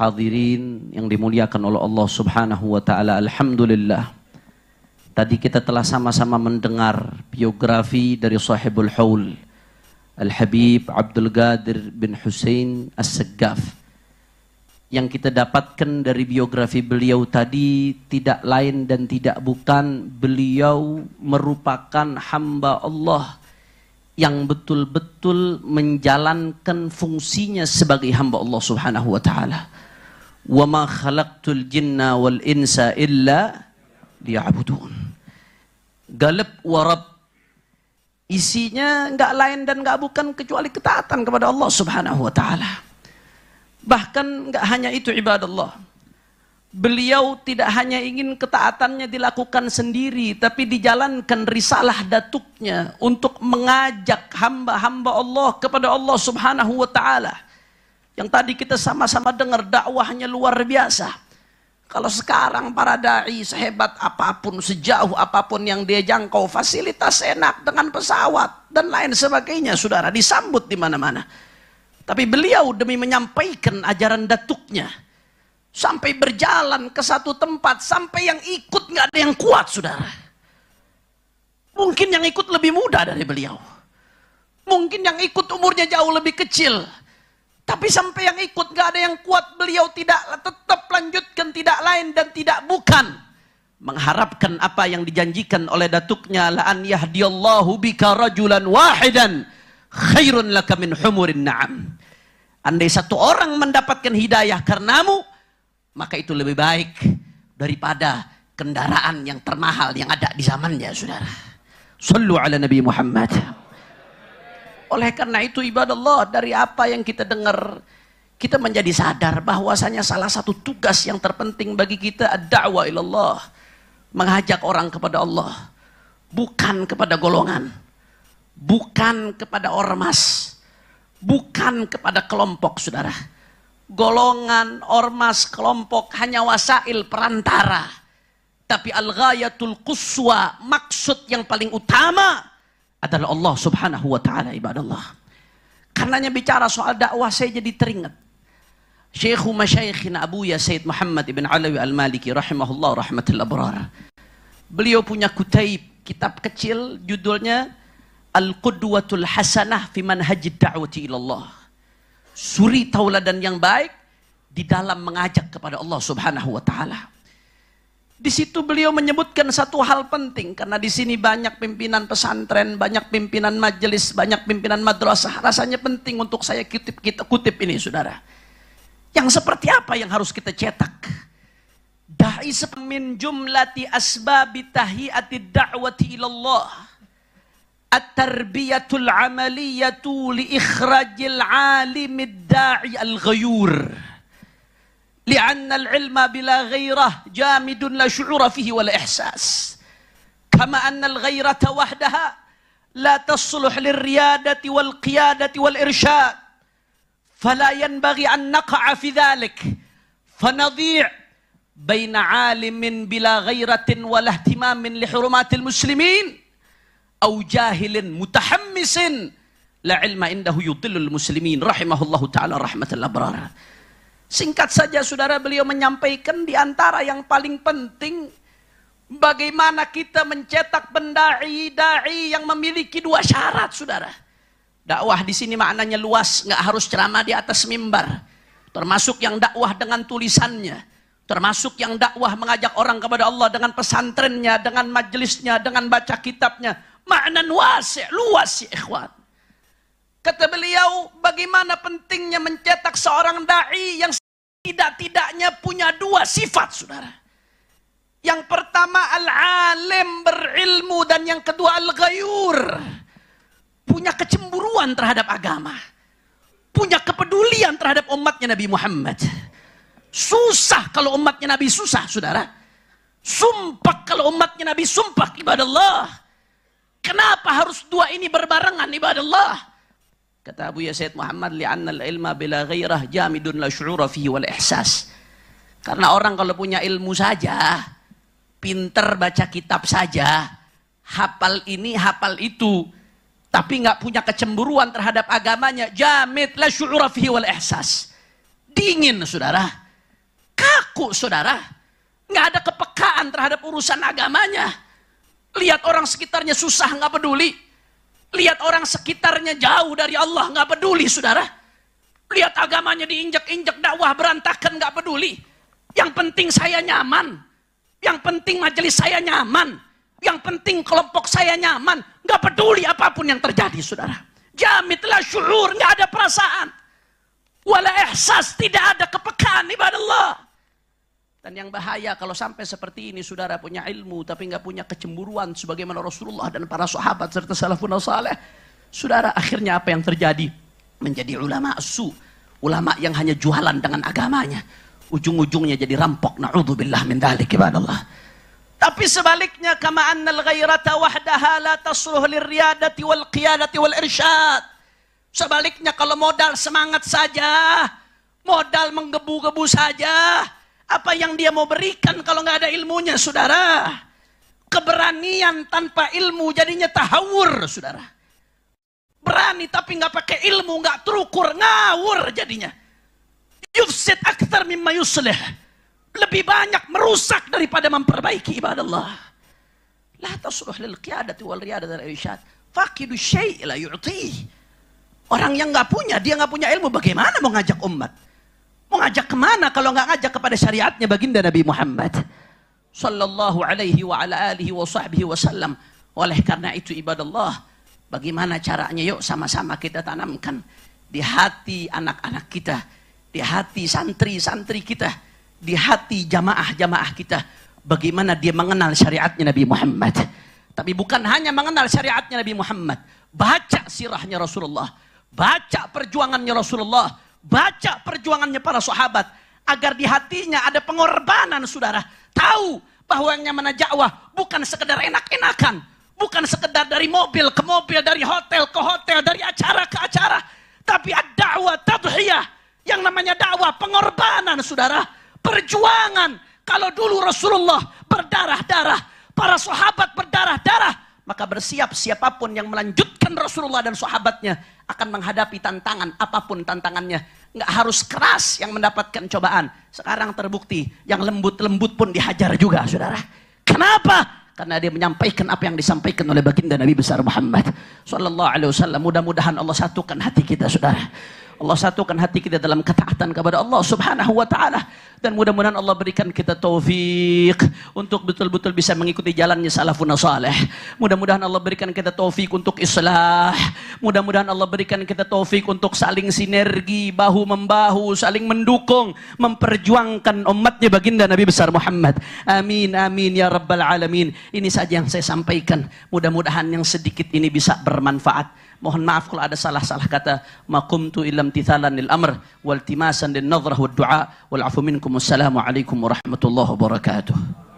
Hadirin yang dimuliakan oleh Allah Subhanahu wa taala, alhamdulillah. Tadi kita telah sama-sama mendengar biografi dari Sahibul Haul Al-Habib Abdul Gadir bin Hussein as Yang kita dapatkan dari biografi beliau tadi tidak lain dan tidak bukan beliau merupakan hamba Allah yang betul-betul menjalankan fungsinya sebagai hamba Allah Subhanahu wa taala wa ma khalaqtul jinna wal insa galib liya'budun. Galab warab isinya enggak lain dan enggak bukan kecuali ketaatan kepada Allah Subhanahu wa taala. Bahkan enggak hanya itu ibadah Allah. Beliau tidak hanya ingin ketaatannya dilakukan sendiri, tapi dijalankan risalah datuknya untuk mengajak hamba-hamba Allah kepada Allah Subhanahu wa taala yang tadi kita sama-sama dengar dakwahnya luar biasa. Kalau sekarang para dai sehebat apapun, sejauh apapun yang dia jangkau, fasilitas enak dengan pesawat dan lain sebagainya, saudara disambut di mana-mana. Tapi beliau demi menyampaikan ajaran datuknya, sampai berjalan ke satu tempat, sampai yang ikut nggak ada yang kuat, saudara. Mungkin yang ikut lebih muda dari beliau. Mungkin yang ikut umurnya jauh lebih kecil. Tapi sampai yang ikut gak ada yang kuat beliau tidak tetap lanjutkan tidak lain dan tidak bukan. Mengharapkan apa yang dijanjikan oleh datuknya la an yahdiyallahu bika rajulan wahidan khairun laka min humurin na'am. Andai satu orang mendapatkan hidayah karenamu, maka itu lebih baik daripada kendaraan yang termahal yang ada di zamannya, saudara. Sallu ala Nabi Muhammad. Oleh karena itu ibadah Allah dari apa yang kita dengar, kita menjadi sadar bahwasanya salah satu tugas yang terpenting bagi kita adalah dawa ilallah. Mengajak orang kepada Allah. Bukan kepada golongan. Bukan kepada ormas. Bukan kepada kelompok, saudara. Golongan, ormas, kelompok hanya wasail perantara. Tapi al-ghayatul quswa, maksud yang paling utama adalah Allah Subhanahu wa taala ibadallah. Karenanya bicara soal dakwah saya jadi teringat. Syekhu masyayikhina Abu Ya Muhammad ibn Alawi Al-Maliki rahimahullah rahmatul abrar. Beliau punya kutaib, kitab kecil judulnya Al-Qudwatul Hasanah fi Manhajid Da'wati ilallah. Suri tauladan yang baik di dalam mengajak kepada Allah Subhanahu wa taala. Di situ beliau menyebutkan satu hal penting karena di sini banyak pimpinan pesantren, banyak pimpinan majelis, banyak pimpinan madrasah. Rasanya penting untuk saya kutip kita kutip ini, Saudara. Yang seperti apa yang harus kita cetak? Dai semin jumlati asbabi tahiyati da'wati ilallah. At-tarbiyatul amaliyatu li ikhrajil alimid da'i al-ghayur. al ghayur al لأن العلم بلا غيرة جامد لا شعور فيه ولا إحساس كما أن الغيرة وحدها لا تصلح للريادة والقيادة والإرشاد فلا ينبغي أن نقع في ذلك فنضيع بين عالم بلا غيرة ولا اهتمام لحرمات المسلمين أو جاهل متحمس لا علم عنده يضل المسلمين رحمه الله تعالى رحمة الأبرار Singkat saja saudara beliau menyampaikan di antara yang paling penting bagaimana kita mencetak pendai dai yang memiliki dua syarat saudara. Dakwah di sini maknanya luas, nggak harus ceramah di atas mimbar. Termasuk yang dakwah dengan tulisannya, termasuk yang dakwah mengajak orang kepada Allah dengan pesantrennya, dengan majelisnya, dengan baca kitabnya. Makna luas, luas ya ikhwan. Kata beliau, bagaimana pentingnya mencetak seorang da'i yang tidak-tidaknya punya dua sifat, saudara. Yang pertama al-alim berilmu dan yang kedua al gayur Punya kecemburuan terhadap agama. Punya kepedulian terhadap umatnya Nabi Muhammad. Susah kalau umatnya Nabi susah, saudara. Sumpah kalau umatnya Nabi sumpah ibadah Allah. Kenapa harus dua ini berbarengan ibadah Allah? Kata Abu Yazid Muhammad, al ilma bila ghairah jamidun la syu'ura fihi wal ihsas. Karena orang kalau punya ilmu saja, pinter baca kitab saja, hafal ini, hafal itu, tapi nggak punya kecemburuan terhadap agamanya, jamid la syu'ura fihi wal ihsas. Dingin, saudara. Kaku, saudara. Nggak ada kepekaan terhadap urusan agamanya. Lihat orang sekitarnya susah, nggak peduli Lihat orang sekitarnya jauh dari Allah, nggak peduli saudara. Lihat agamanya diinjak-injak, dakwah berantakan, nggak peduli. Yang penting saya nyaman. Yang penting majelis saya nyaman. Yang penting kelompok saya nyaman. Nggak peduli apapun yang terjadi, saudara. Jamitlah syurur, nggak ada perasaan. Wala ihsas, tidak ada kepekaan, ibadah Allah. Dan yang bahaya kalau sampai seperti ini saudara punya ilmu tapi nggak punya kecemburuan sebagaimana Rasulullah dan para sahabat serta salafun saleh. Saudara akhirnya apa yang terjadi? Menjadi ulama su, ulama yang hanya jualan dengan agamanya. Ujung-ujungnya jadi rampok. Na'udzubillah min dzalik ibadallah. Tapi sebaliknya kama annal ghairata wahdaha la tasruh lirriyadati wal qiyadati wal irsyad. Sebaliknya kalau modal semangat saja, modal menggebu-gebu saja, apa yang dia mau berikan kalau nggak ada ilmunya, saudara? Keberanian tanpa ilmu jadinya tahawur, saudara. Berani tapi nggak pakai ilmu, nggak terukur, ngawur jadinya. Yufsid akhtar mimma yusleh. Lebih banyak merusak daripada memperbaiki ibadah Allah. La tasuruh lil qiyadati wal riyadati al irsyad. Faqidu syai'i la yu'tih. Orang yang nggak punya, dia nggak punya ilmu, bagaimana mau ngajak umat? Mau ngajak kemana kalau nggak ngajak kepada syariatnya baginda Nabi Muhammad? Sallallahu alaihi wa ala alihi wa sahbihi wa sallam. Oleh karena itu ibadah Allah. Bagaimana caranya yuk sama-sama kita tanamkan di hati anak-anak kita. Di hati santri-santri kita. Di hati jamaah-jamaah kita. Bagaimana dia mengenal syariatnya Nabi Muhammad. Tapi bukan hanya mengenal syariatnya Nabi Muhammad. Baca sirahnya Rasulullah. Baca perjuangannya Rasulullah Baca perjuangannya para sahabat agar di hatinya ada pengorbanan saudara. Tahu bahwa yang namanya dakwah bukan sekedar enak-enakan, bukan sekedar dari mobil ke mobil, dari hotel ke hotel, dari acara ke acara, tapi ada dakwah tadhiyah. Yang namanya dakwah pengorbanan saudara, perjuangan. Kalau dulu Rasulullah berdarah-darah, para sahabat berdarah-darah, maka bersiap siapapun yang melanjutkan dan Rasulullah dan sahabatnya akan menghadapi tantangan apapun tantangannya. Nggak harus keras yang mendapatkan cobaan. Sekarang terbukti yang lembut-lembut pun dihajar juga saudara. Kenapa? karena dia menyampaikan apa yang disampaikan oleh baginda Nabi besar Muhammad sallallahu alaihi wasallam. Mudah-mudahan Allah satukan hati kita, Saudara. Allah satukan hati kita dalam ketaatan kepada Allah Subhanahu wa taala. Dan mudah-mudahan Allah berikan kita taufik untuk betul-betul bisa mengikuti jalannya salafun saleh. Mudah-mudahan Allah berikan kita taufik untuk islah. Mudah-mudahan Allah berikan kita taufik untuk saling sinergi, bahu membahu, saling mendukung, memperjuangkan umatnya baginda Nabi besar Muhammad. Amin, amin ya rabbal alamin. Ini saja yang saya sampaikan. Mudah-mudahan yang sedikit ini bisa bermanfaat. Mohon maaf kalau ada salah-salah kata. Maqumtu illam ilam tithalan lil amr wal timasan lin nadrah wal du'a wal afu عليكم السلام عليكم ورحمة الله وبركاته